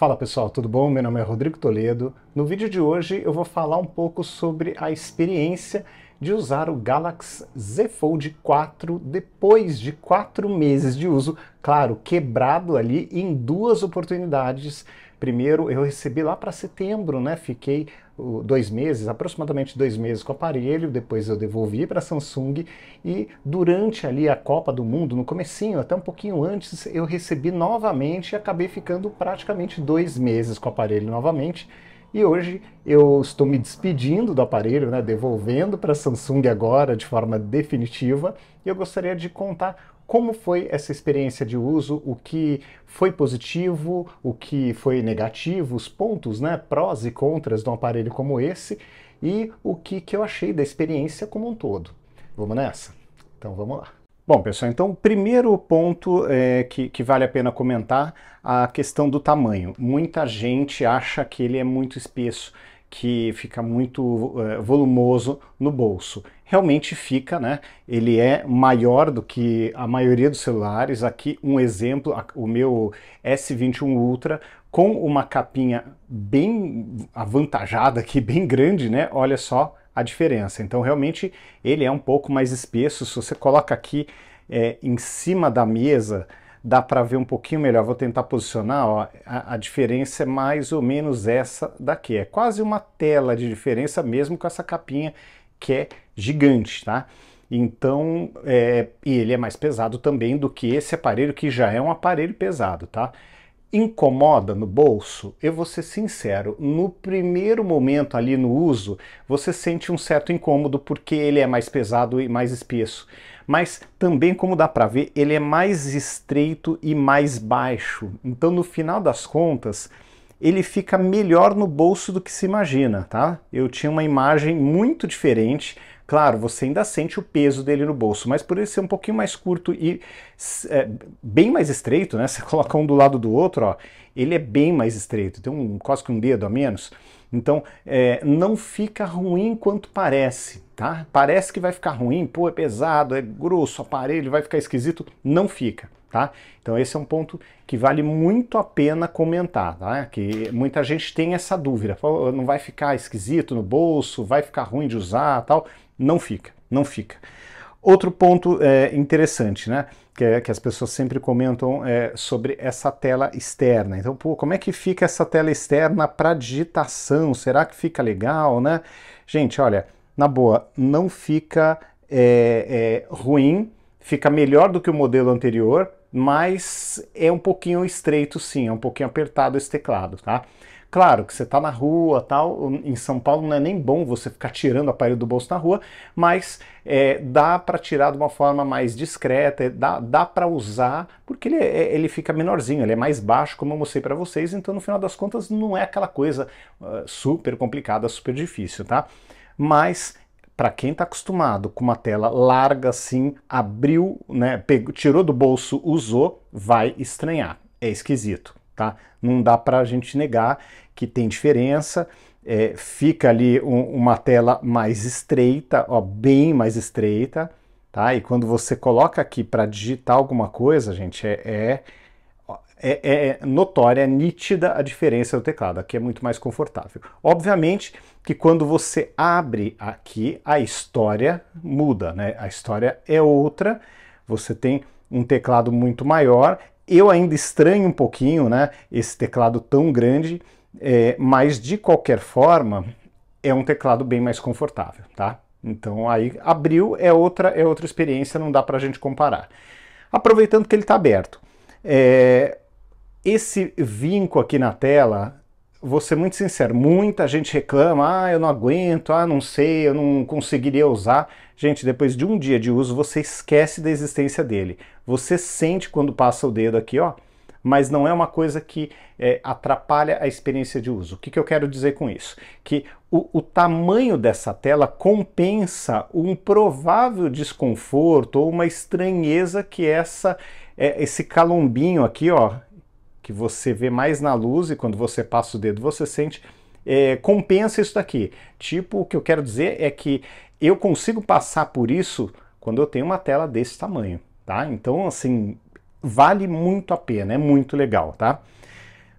Fala pessoal, tudo bom? Meu nome é Rodrigo Toledo. No vídeo de hoje eu vou falar um pouco sobre a experiência de usar o Galaxy Z Fold 4 depois de quatro meses de uso, claro, quebrado ali em duas oportunidades Primeiro, eu recebi lá para setembro, né? Fiquei dois meses, aproximadamente dois meses com o aparelho, depois eu devolvi para a Samsung e durante ali a Copa do Mundo, no comecinho, até um pouquinho antes, eu recebi novamente e acabei ficando praticamente dois meses com o aparelho novamente. E hoje eu estou me despedindo do aparelho, né, devolvendo para a Samsung agora de forma definitiva, e eu gostaria de contar como foi essa experiência de uso? O que foi positivo? O que foi negativo? Os pontos, né? Prós e contras de um aparelho como esse e o que, que eu achei da experiência como um todo. Vamos nessa? Então vamos lá. Bom, pessoal, então o primeiro ponto é, que, que vale a pena comentar a questão do tamanho. Muita gente acha que ele é muito espesso que fica muito eh, volumoso no bolso. Realmente fica, né? Ele é maior do que a maioria dos celulares. Aqui um exemplo, o meu S21 Ultra com uma capinha bem avantajada aqui, bem grande, né? Olha só a diferença. Então realmente ele é um pouco mais espesso. Se você coloca aqui é, em cima da mesa, dá para ver um pouquinho melhor. Vou tentar posicionar, ó, a, a, diferença é mais ou menos essa daqui. É quase uma tela de diferença mesmo com essa capinha que é gigante, tá? Então, é, e ele é mais pesado também do que esse aparelho, que já é um aparelho pesado, tá? incomoda no bolso? Eu vou ser sincero, no primeiro momento ali no uso, você sente um certo incômodo porque ele é mais pesado e mais espesso mas também, como dá para ver, ele é mais estreito e mais baixo. Então, no final das contas, ele fica melhor no bolso do que se imagina, tá? Eu tinha uma imagem muito diferente. Claro, você ainda sente o peso dele no bolso, mas por ele ser um pouquinho mais curto e é, bem mais estreito, né? Você coloca um do lado do outro, ó, ele é bem mais estreito, tem um, quase que um dedo a menos. Então, é, não fica ruim quanto parece, tá? Parece que vai ficar ruim, pô, é pesado, é grosso, aparelho, vai ficar esquisito. Não fica, tá? Então, esse é um ponto que vale muito a pena comentar, tá? Que muita gente tem essa dúvida. Não vai ficar esquisito no bolso, vai ficar ruim de usar tal. Não fica, não fica. Outro ponto é, interessante, né? Que, é, que as pessoas sempre comentam é, sobre essa tela externa. Então, pô, como é que fica essa tela externa para digitação? Será que fica legal, né? Gente, olha, na boa, não fica é, é, ruim, fica melhor do que o modelo anterior, mas é um pouquinho estreito, sim, é um pouquinho apertado esse teclado, tá? Claro que você está na rua, tal, em São Paulo não é nem bom você ficar tirando o aparelho do bolso na rua, mas é, dá para tirar de uma forma mais discreta, dá, dá para usar, porque ele, é, é, ele fica menorzinho, ele é mais baixo, como eu mostrei para vocês, então no final das contas não é aquela coisa uh, super complicada, super difícil, tá? Mas para quem está acostumado com uma tela larga assim, abriu, né, pegou, tirou do bolso, usou, vai estranhar. É esquisito. Tá? Não dá para a gente negar que tem diferença. É, fica ali um, uma tela mais estreita, ó, bem mais estreita, tá? E quando você coloca aqui para digitar alguma coisa, gente, é, é, é, notória, nítida a diferença do teclado. Aqui é muito mais confortável. Obviamente que quando você abre aqui, a história muda, né? A história é outra. Você tem um teclado muito maior eu ainda estranho um pouquinho né, esse teclado tão grande, é, mas de qualquer forma é um teclado bem mais confortável, tá? Então aí abriu é outra é outra experiência, não dá para a gente comparar. Aproveitando que ele está aberto, é, esse vinco aqui na tela, vou ser muito sincero, muita gente reclama, ah, eu não aguento, ah, não sei, eu não conseguiria usar. Gente, depois de um dia de uso, você esquece da existência dele. Você sente quando passa o dedo aqui, ó, mas não é uma coisa que é, atrapalha a experiência de uso. O que, que eu quero dizer com isso? Que o, o, tamanho dessa tela compensa um provável desconforto ou uma estranheza que essa, é, esse calombinho aqui, ó, que você vê mais na luz e quando você passa o dedo você sente, é, compensa isso daqui. Tipo, o que eu quero dizer é que eu consigo passar por isso quando eu tenho uma tela desse tamanho tá? Então, assim, vale muito a pena, é muito legal, tá?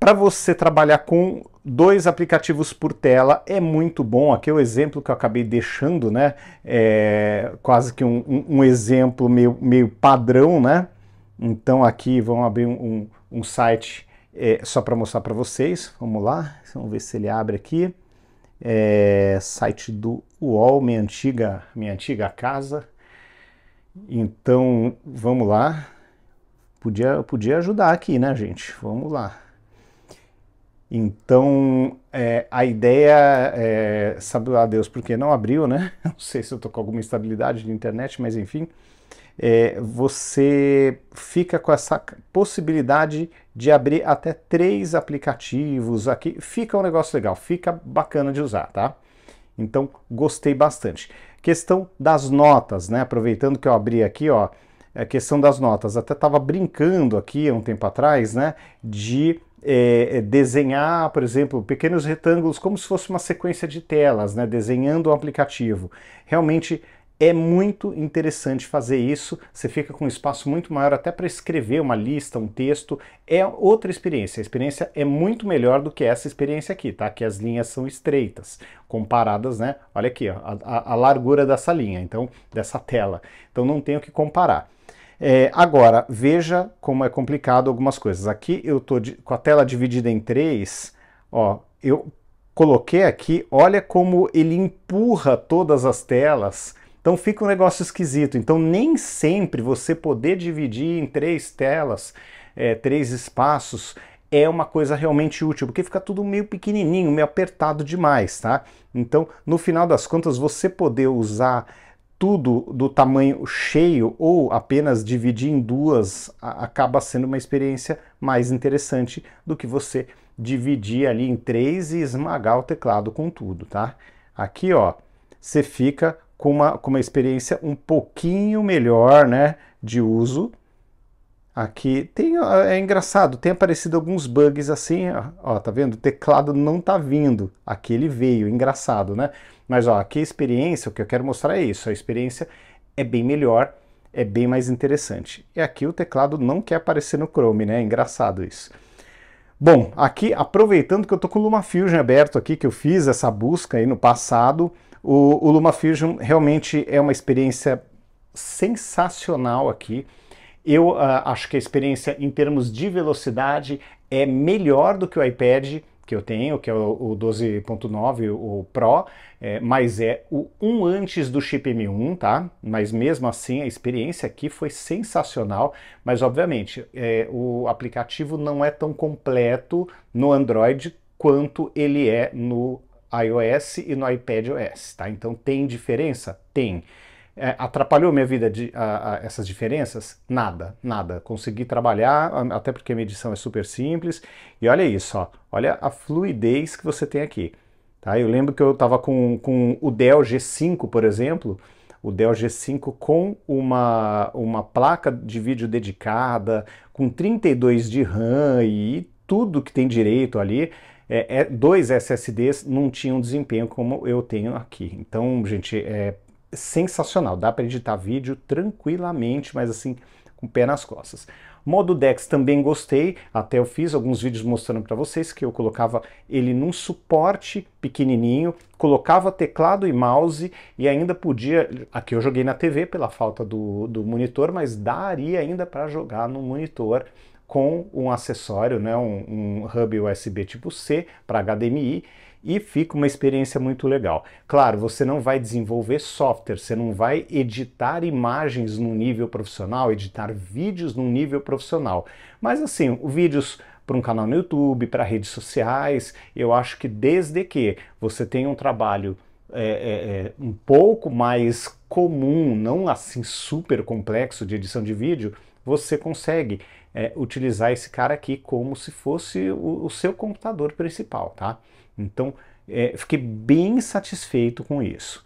Para você trabalhar com dois aplicativos por tela é muito bom. Aqui é o exemplo que eu acabei deixando, né? É quase que um, um, um exemplo meio, meio padrão, né? Então aqui vamos abrir um, um site é, só para mostrar para vocês. Vamos lá, vamos ver se ele abre aqui. É, site do UOL, minha antiga, minha antiga casa. Então, vamos lá. Podia, podia ajudar aqui, né, gente? Vamos lá. Então, é, a ideia, é, sabe lá Deus porque não abriu, né? Não sei se eu tô com alguma instabilidade de internet, mas enfim. É, você fica com essa possibilidade de abrir até três aplicativos aqui. Fica um negócio legal, fica bacana de usar, tá? Então, gostei bastante. Questão das notas, né? Aproveitando que eu abri aqui, ó, a é questão das notas. Até estava brincando aqui há um tempo atrás, né? De é, é, desenhar, por exemplo, pequenos retângulos como se fosse uma sequência de telas, né? Desenhando um aplicativo. Realmente é muito interessante fazer isso, você fica com um espaço muito maior até para escrever uma lista, um texto, é outra experiência. A experiência é muito melhor do que essa experiência aqui, tá? Que as linhas são estreitas, comparadas, né? Olha aqui, ó, a, a largura dessa linha, então, dessa tela. Então não tenho que comparar. É, agora, veja como é complicado algumas coisas. Aqui eu estou com a tela dividida em três, ó, eu coloquei aqui, olha como ele empurra todas as telas então fica um negócio esquisito. Então nem sempre você poder dividir em três telas, é, três espaços, é uma coisa realmente útil, porque fica tudo meio pequenininho, meio apertado demais, tá? Então, no final das contas, você poder usar tudo do tamanho cheio ou apenas dividir em duas acaba sendo uma experiência mais interessante do que você dividir ali em três e esmagar o teclado com tudo, tá? Aqui, ó, você fica com uma, com uma experiência um pouquinho melhor né, de uso. Aqui tem, é, é engraçado, tem aparecido alguns bugs assim, ó, tá vendo? O teclado não tá vindo, aqui ele veio, engraçado, né? Mas ó, aqui a experiência, o que eu quero mostrar é isso, a experiência é bem melhor, é bem mais interessante. E aqui o teclado não quer aparecer no Chrome, né? É engraçado isso. Bom, aqui aproveitando que eu tô com o LumaFusion aberto aqui, que eu fiz essa busca aí no passado, o, o LumaFusion realmente é uma experiência sensacional aqui. Eu uh, acho que a experiência em termos de velocidade é melhor do que o iPad que eu tenho, que é o, 12.9, o Pro, é, mas é o um antes do chip M1, tá? Mas mesmo assim a experiência aqui foi sensacional, mas obviamente é, o aplicativo não é tão completo no Android quanto ele é no iOS e no iPadOS, tá? Então tem diferença? Tem. É, atrapalhou minha vida de, a, a, essas diferenças? Nada, nada. Consegui trabalhar, até porque a minha edição é super simples. E olha isso, ó. olha a fluidez que você tem aqui. Tá? Eu lembro que eu estava com, com o Dell G5, por exemplo, o Dell G5 com uma, uma placa de vídeo dedicada, com 32 de RAM e tudo que tem direito ali. É, é, dois SSDs não tinham desempenho como eu tenho aqui. Então, gente, é sensacional. Dá para editar vídeo tranquilamente, mas assim, com o pé nas costas. Modo Dex também gostei, até eu fiz alguns vídeos mostrando para vocês que eu colocava ele num suporte pequenininho, colocava teclado e mouse e ainda podia, aqui eu joguei na TV pela falta do, do monitor, mas daria ainda para jogar no monitor com um acessório, né, um, um hub USB tipo C para HDMI e fica uma experiência muito legal. Claro, você não vai desenvolver software, você não vai editar imagens num nível profissional, editar vídeos num nível profissional, mas assim, vídeos para um canal no YouTube, para redes sociais, eu acho que desde que você tenha um trabalho é, é, é, um pouco mais comum, não assim super complexo de edição de vídeo, você consegue é, utilizar esse cara aqui como se fosse o, o seu computador principal, tá? Então, é, fiquei bem satisfeito com isso.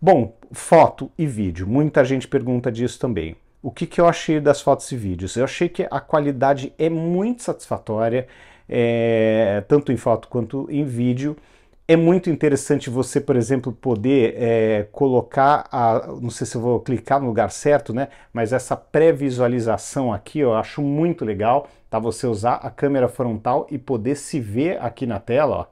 Bom, foto e vídeo. Muita gente pergunta disso também. O que, que eu achei das fotos e vídeos? Eu achei que a qualidade é muito satisfatória, é, tanto em foto quanto em vídeo é muito interessante você, por exemplo, poder é, colocar, a, não sei se eu vou clicar no lugar certo, né? Mas essa pré-visualização aqui ó, eu acho muito legal, tá? Você usar a câmera frontal e poder se ver aqui na tela, ó.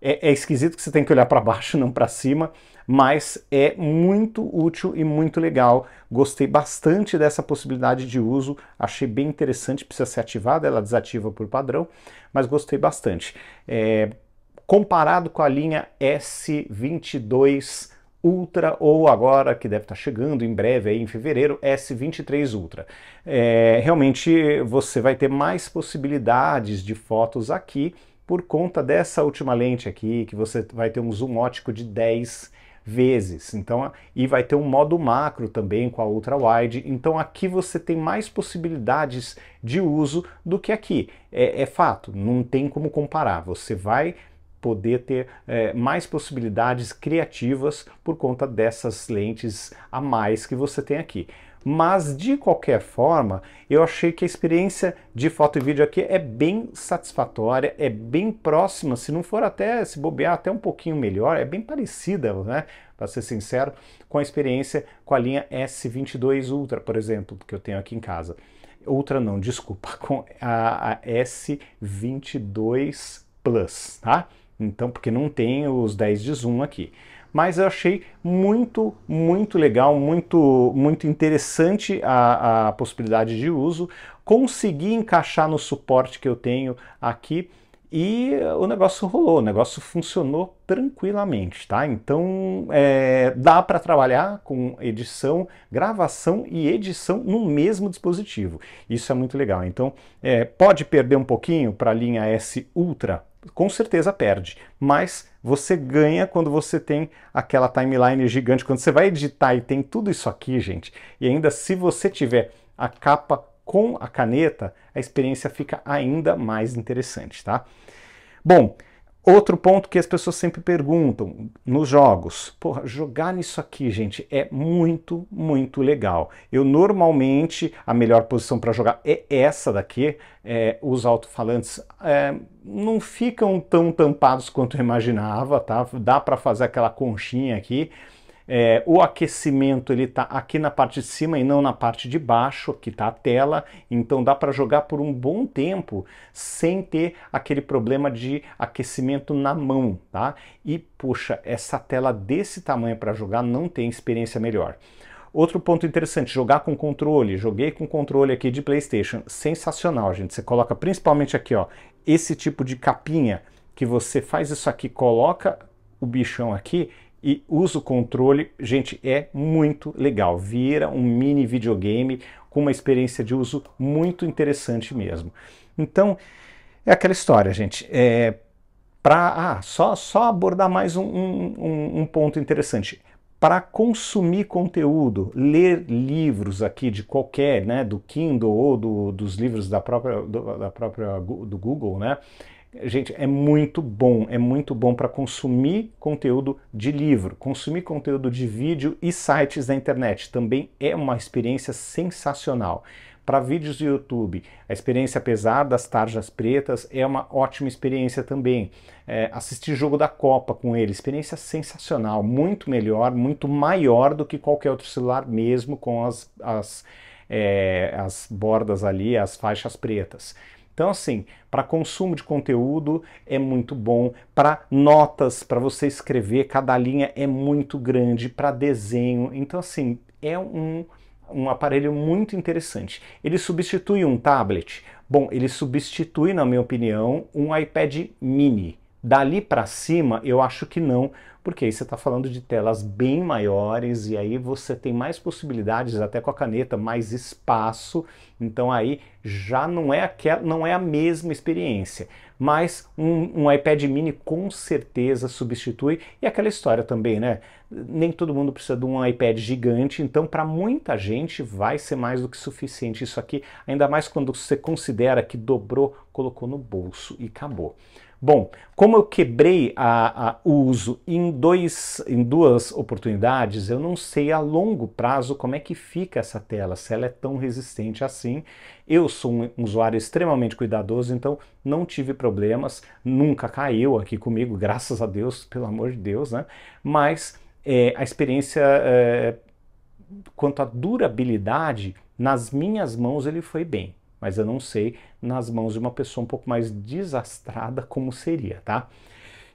É, é esquisito que você tem que olhar para baixo, não para cima, mas é muito útil e muito legal. Gostei bastante dessa possibilidade de uso, achei bem interessante, precisa ser ativada, ela desativa por padrão, mas gostei bastante. É, comparado com a linha S22 Ultra ou agora que deve estar chegando em breve aí em fevereiro S23 Ultra. É, realmente você vai ter mais possibilidades de fotos aqui por conta dessa última lente aqui que você vai ter um zoom ótico de 10 vezes. Então, e vai ter um modo macro também com a ultra wide. Então, aqui você tem mais possibilidades de uso do que aqui. É, é fato, não tem como comparar. Você vai poder ter é, mais possibilidades criativas por conta dessas lentes a mais que você tem aqui. Mas de qualquer forma, eu achei que a experiência de foto e vídeo aqui é bem satisfatória, é bem próxima, se não for até se bobear até um pouquinho melhor, é bem parecida, né? Para ser sincero, com a experiência com a linha S22 Ultra, por exemplo, que eu tenho aqui em casa. Ultra não, desculpa, com a, a S22 Plus, tá? Então, porque não tem os 10 de zoom aqui. Mas eu achei muito, muito legal, muito, muito interessante a, a possibilidade de uso. Consegui encaixar no suporte que eu tenho aqui e o negócio rolou, o negócio funcionou tranquilamente, tá? Então é, dá para trabalhar com edição, gravação e edição no mesmo dispositivo. Isso é muito legal. Então é, pode perder um pouquinho para a linha S Ultra com certeza perde, mas você ganha quando você tem aquela timeline gigante. Quando você vai editar e tem tudo isso aqui, gente, e ainda se você tiver a capa com a caneta, a experiência fica ainda mais interessante, tá? Bom, Outro ponto que as pessoas sempre perguntam nos jogos. Porra, jogar nisso aqui, gente, é muito, muito legal. Eu normalmente, a melhor posição para jogar é essa daqui. É, os alto-falantes é, não ficam tão tampados quanto eu imaginava, tá? Dá para fazer aquela conchinha aqui é, o aquecimento ele está aqui na parte de cima e não na parte de baixo, que está a tela, então dá para jogar por um bom tempo sem ter aquele problema de aquecimento na mão, tá? E puxa, essa tela desse tamanho para jogar não tem experiência melhor. Outro ponto interessante, jogar com controle. Joguei com controle aqui de PlayStation, sensacional, gente. Você coloca principalmente aqui, ó, esse tipo de capinha que você faz isso aqui, coloca o bichão aqui e usa o controle. Gente, é muito legal. Vira um mini videogame com uma experiência de uso muito interessante mesmo. Então, é aquela história, gente. É, para ah, só, só abordar mais um, um, um ponto interessante para consumir conteúdo, ler livros aqui de qualquer, né, do Kindle ou do, dos livros da própria, do, da própria do Google, né, Gente, é muito bom, é muito bom para consumir conteúdo de livro, consumir conteúdo de vídeo e sites da internet. Também é uma experiência sensacional. Para vídeos do YouTube, a experiência apesar das tarjas pretas é uma ótima experiência também. É, assistir jogo da Copa com ele, experiência sensacional, muito melhor, muito maior do que qualquer outro celular, mesmo com as, as, é, as bordas ali, as faixas pretas. Então, assim, para consumo de conteúdo é muito bom, para notas, para você escrever, cada linha é muito grande, para desenho. Então, assim, é um, um aparelho muito interessante. Ele substitui um tablet? Bom, ele substitui, na minha opinião, um iPad mini. Dali para cima, eu acho que não, porque aí você está falando de telas bem maiores e aí você tem mais possibilidades, até com a caneta, mais espaço. Então aí já não é aquela, não é a mesma experiência. Mas um, um iPad mini com certeza substitui. E aquela história também, né? Nem todo mundo precisa de um iPad gigante, então para muita gente vai ser mais do que suficiente isso aqui, ainda mais quando você considera que dobrou, colocou no bolso e acabou. Bom, como eu quebrei o uso em, dois, em duas oportunidades, eu não sei a longo prazo como é que fica essa tela, se ela é tão resistente assim. Eu sou um usuário extremamente cuidadoso, então não tive problemas, nunca caiu aqui comigo, graças a Deus, pelo amor de Deus, né? Mas é, a experiência é, quanto à durabilidade, nas minhas mãos ele foi bem mas eu não sei nas mãos de uma pessoa um pouco mais desastrada como seria, tá?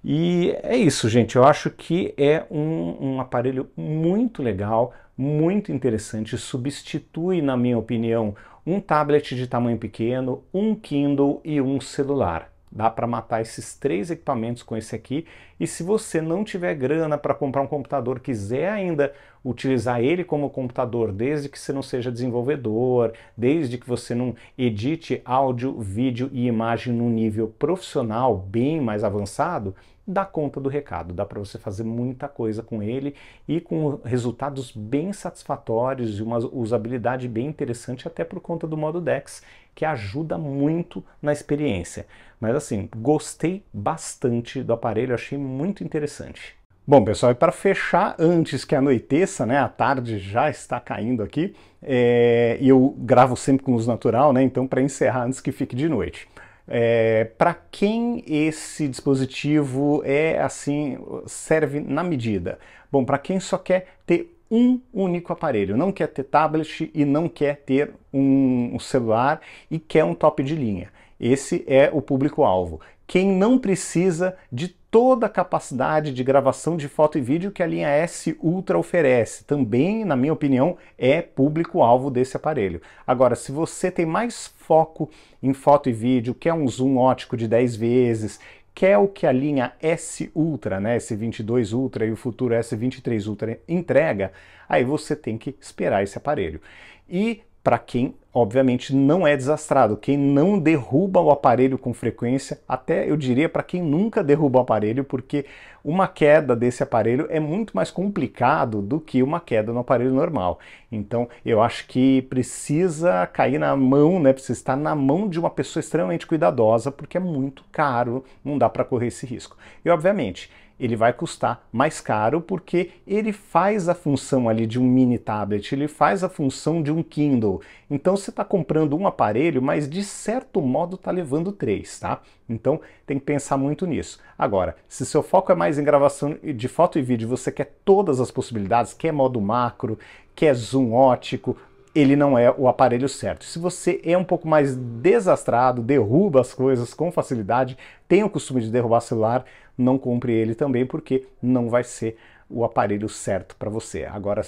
E é isso, gente. Eu acho que é um, um aparelho muito legal, muito interessante. Substitui, na minha opinião, um tablet de tamanho pequeno, um Kindle e um celular. Dá para matar esses três equipamentos com esse aqui. E se você não tiver grana para comprar um computador, quiser ainda utilizar ele como computador, desde que você não seja desenvolvedor, desde que você não edite áudio, vídeo e imagem num nível profissional bem mais avançado, dá conta do recado. Dá para você fazer muita coisa com ele e com resultados bem satisfatórios e uma usabilidade bem interessante, até por conta do modo DeX, que ajuda muito na experiência. Mas assim, gostei bastante do aparelho, achei muito interessante. Bom, pessoal, e para fechar, antes que anoiteça, né, a tarde já está caindo aqui, é, e é, eu gravo sempre com luz natural, né, então para encerrar antes que fique de noite. É, para quem esse dispositivo é assim, serve na medida? Bom, para quem só quer ter um único aparelho, não quer ter tablet e não quer ter um, um celular e quer um top de linha. Esse é o público-alvo. Quem não precisa de toda a capacidade de gravação de foto e vídeo que a linha S Ultra oferece, também, na minha opinião, é público-alvo desse aparelho. Agora, se você tem mais foco em foto e vídeo, quer um zoom ótico de 10 vezes, quer o que a linha S Ultra, né, S22 Ultra e o futuro S23 Ultra entrega, aí você tem que esperar esse aparelho. E para quem, obviamente, não é desastrado, quem não derruba o aparelho com frequência, até eu diria para quem nunca derruba o aparelho, porque uma queda desse aparelho é muito mais complicado do que uma queda no aparelho normal. Então, eu acho que precisa cair na mão, né? Precisa estar na mão de uma pessoa extremamente cuidadosa, porque é muito caro, não dá para correr esse risco. E obviamente, ele vai custar mais caro porque ele faz a função ali de um mini tablet, ele faz a função de um Kindle. Então você está comprando um aparelho, mas de certo modo está levando três, tá? Então tem que pensar muito nisso. Agora, se seu foco é mais em gravação de foto e vídeo, você quer todas as possibilidades, quer modo macro, quer zoom ótico, ele não é o aparelho certo. Se você é um pouco mais desastrado, derruba as coisas com facilidade, tem o costume de derrubar celular, não compre ele também, porque não vai ser o aparelho certo para você. Agora,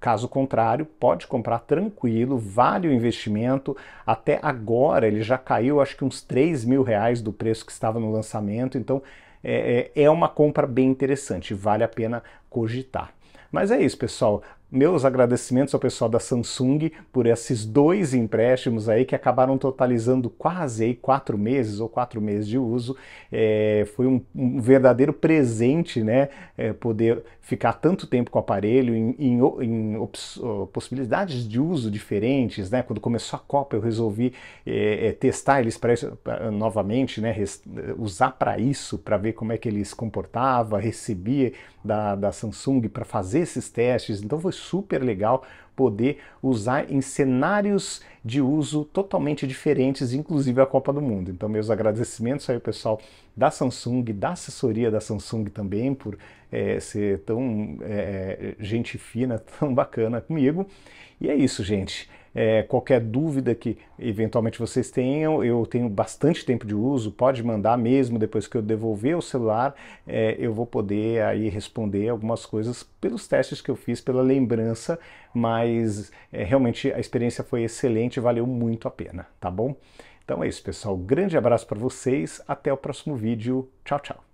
caso contrário, pode comprar tranquilo, vale o investimento. Até agora ele já caiu, acho que uns 3 mil reais do preço que estava no lançamento, então é, é, é uma compra bem interessante, vale a pena cogitar. Mas é isso, pessoal meus agradecimentos ao pessoal da Samsung por esses dois empréstimos aí que acabaram totalizando quase aí quatro meses ou quatro meses de uso. É, foi um, um, verdadeiro presente, né? É, poder ficar tanto tempo com o aparelho em, em, em possibilidades de uso diferentes, né? Quando começou a Copa eu resolvi é, é testar eles pra, novamente, né? Res, usar para isso, para ver como é que eles comportava, recebia da, da Samsung para fazer esses testes. Então foi super legal poder usar em cenários de uso totalmente diferentes, inclusive a Copa do Mundo. Então, meus agradecimentos aí ao pessoal da Samsung, da assessoria da Samsung também, por é, ser tão é, gente fina, tão bacana comigo. E é isso, gente. É, qualquer dúvida que eventualmente vocês tenham, eu tenho bastante tempo de uso, pode mandar mesmo depois que eu devolver o celular, é, eu vou poder aí responder algumas coisas pelos testes que eu fiz, pela lembrança, mas é, realmente a experiência foi excelente, valeu muito a pena, tá bom? Então é isso, pessoal. Grande abraço para vocês, até o próximo vídeo. Tchau, tchau.